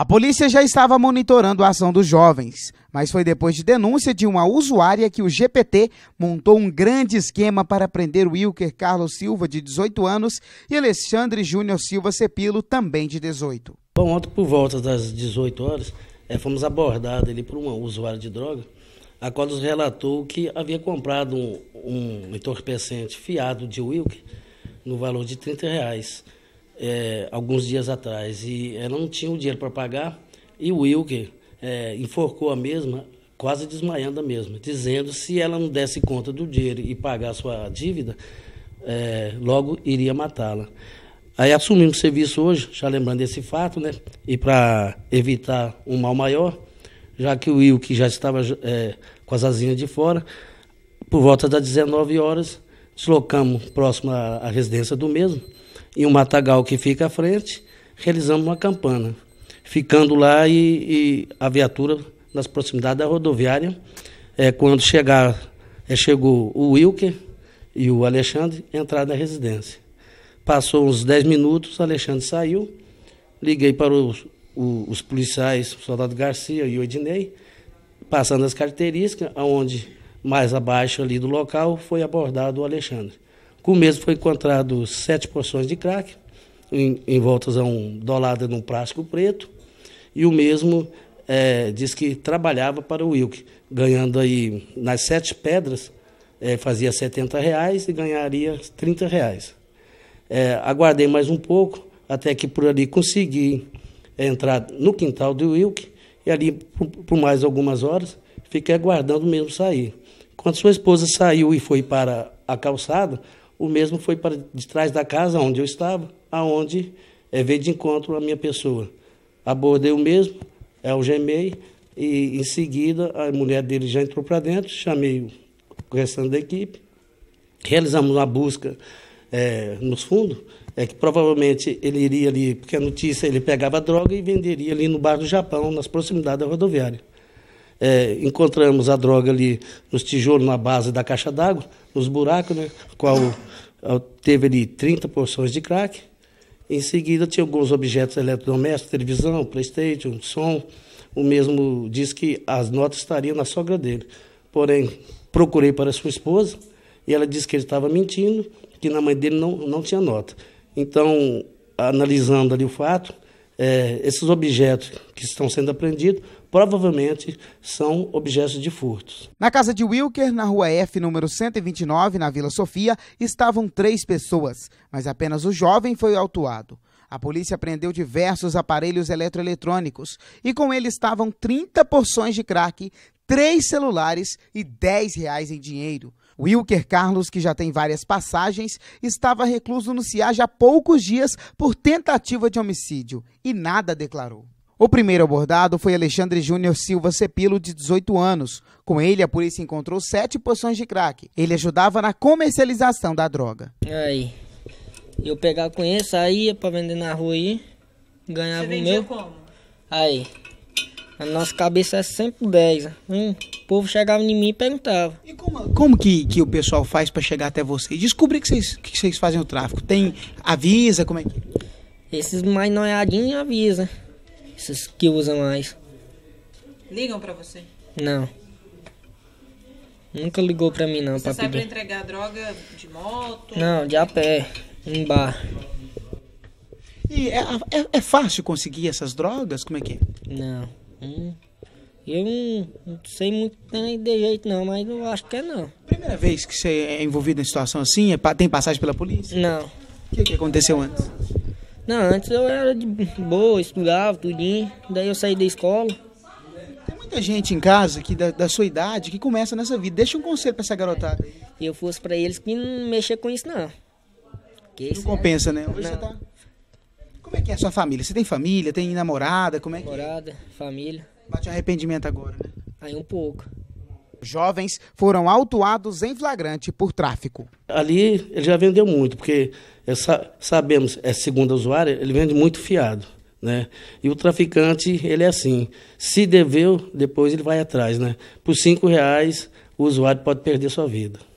A polícia já estava monitorando a ação dos jovens, mas foi depois de denúncia de uma usuária que o GPT montou um grande esquema para prender Wilker Carlos Silva, de 18 anos, e Alexandre Júnior Silva Cepilo, também de 18. Bom, ontem por volta das 18 horas, é, fomos abordados ali por uma usuária de droga, a qual nos relatou que havia comprado um, um entorpecente fiado de Wilker no valor de 30 reais é, alguns dias atrás e ela é, não tinha o dinheiro para pagar e o Wilker é, enforcou a mesma, quase desmaiando a mesma, dizendo se ela não desse conta do dinheiro e pagar sua dívida, é, logo iria matá-la. Aí assumimos o serviço hoje, já lembrando desse fato, né? E para evitar um mal maior, já que o Will, que já estava é, com as asinhas de fora, por volta das 19 horas, deslocamos próximo à, à residência do mesmo e um matagal que fica à frente, realizamos uma campana. Ficando lá e, e a viatura nas proximidades da rodoviária, é, quando chegar, é, chegou o Wilker e o Alexandre, entrar na residência. Passou uns 10 minutos, o Alexandre saiu, liguei para os, o, os policiais, o soldado Garcia e o Ednei, passando as características, aonde mais abaixo ali do local foi abordado o Alexandre. Com o mesmo foi encontrado sete porções de crack, em, em voltas a um dolada num plástico preto, e o mesmo é, diz que trabalhava para o Wilk, ganhando aí nas sete pedras, é, fazia 70 reais e ganharia 30 reais. É, aguardei mais um pouco, até que por ali consegui é, entrar no quintal do Wilk, e ali por, por mais algumas horas fiquei aguardando mesmo sair. Quando sua esposa saiu e foi para a calçada, o mesmo foi para de trás da casa onde eu estava, aonde é, veio de encontro a minha pessoa. Abordei o mesmo, algemei e em seguida a mulher dele já entrou para dentro, chamei o restante da equipe, realizamos uma busca é, nos fundos, é que provavelmente ele iria ali, porque a notícia ele pegava droga e venderia ali no bar do Japão, nas proximidades da rodoviária. É, encontramos a droga ali nos tijolos, na base da caixa d'água, nos buracos, né? Qual teve ali 30 porções de crack. Em seguida, tinha alguns objetos eletrodomésticos, televisão, Playstation, som. O mesmo disse que as notas estariam na sogra dele. Porém, procurei para sua esposa e ela disse que ele estava mentindo, que na mãe dele não, não tinha nota. Então, analisando ali o fato, é, esses objetos que estão sendo apreendidos provavelmente são objetos de furtos. Na casa de Wilker, na rua F, número 129, na Vila Sofia, estavam três pessoas, mas apenas o jovem foi autuado. A polícia apreendeu diversos aparelhos eletroeletrônicos e com ele estavam 30 porções de crack, três celulares e 10 reais em dinheiro. Wilker Carlos, que já tem várias passagens, estava recluso no CIAJ há poucos dias por tentativa de homicídio e nada declarou. O primeiro abordado foi Alexandre Júnior Silva Cepilo, de 18 anos. Com ele, a polícia encontrou sete porções de crack. Ele ajudava na comercialização da droga. Aí, eu pegava com ele, saía pra vender na rua aí, ganhava Você o meu. Como? Aí, a nossa cabeça é sempre 10. Hum, o povo chegava em mim e perguntava. E como, como que, que o pessoal faz para chegar até vocês? Descobrir que vocês, que vocês fazem o tráfico. Tem avisa, como é que... É? Esses mais noiadinhos avisa. Esses que usam mais. Ligam para você? Não. Nunca ligou pra mim não, Você sai pra entregar droga de moto? Não, de a pé, em bar. E é, é, é fácil conseguir essas drogas? Como é que é? Não. Hum. Eu não sei muito de jeito não, mas não acho que é não. Primeira vez que você é envolvido em situação assim? É, tem passagem pela polícia? Não. O que, que aconteceu antes? Não, antes eu era de boa, estudava, tudinho. Daí eu saí da escola. Tem muita gente em casa que da, da sua idade que começa nessa vida. Deixa um conselho pra essa garotada. E eu fosse pra eles que não mexer com isso não. Que não compensa, é... né? Hoje não. Você tá... Como é que é a sua família? Você tem família? Tem namorada? Como é que é? Namorada, família. Bate arrependimento agora, né? Aí um pouco. Jovens foram autuados em flagrante por tráfico. Ali ele já vendeu muito, porque essa é sabemos, é segundo o usuário, ele vende muito fiado. Né? E o traficante, ele é assim, se deveu, depois ele vai atrás. Né? Por cinco reais, o usuário pode perder sua vida.